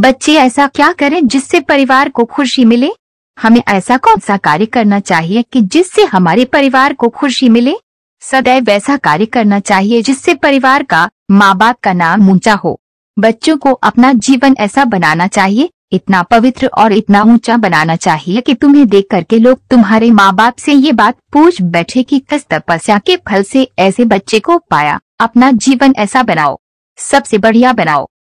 बच्चे ऐसा क्या करें जिससे परिवार को खुशी मिले हमें ऐसा कौन सा कार्य करना चाहिए कि जिससे हमारे परिवार को खुशी मिले सदैव ऐसा कार्य करना चाहिए जिससे परिवार का माँ बाप का नाम ऊंचा हो बच्चों को अपना जीवन ऐसा बनाना चाहिए इतना पवित्र और इतना ऊंचा बनाना चाहिए कि तुम्हें देख करके लोग तुम्हारे माँ बाप से ये बात पूछ बैठे कि किस तपस्या के फल से ऐसे बच्चे को पाया अपना जीवन ऐसा बनाओ सबसे बढ़िया बनाओ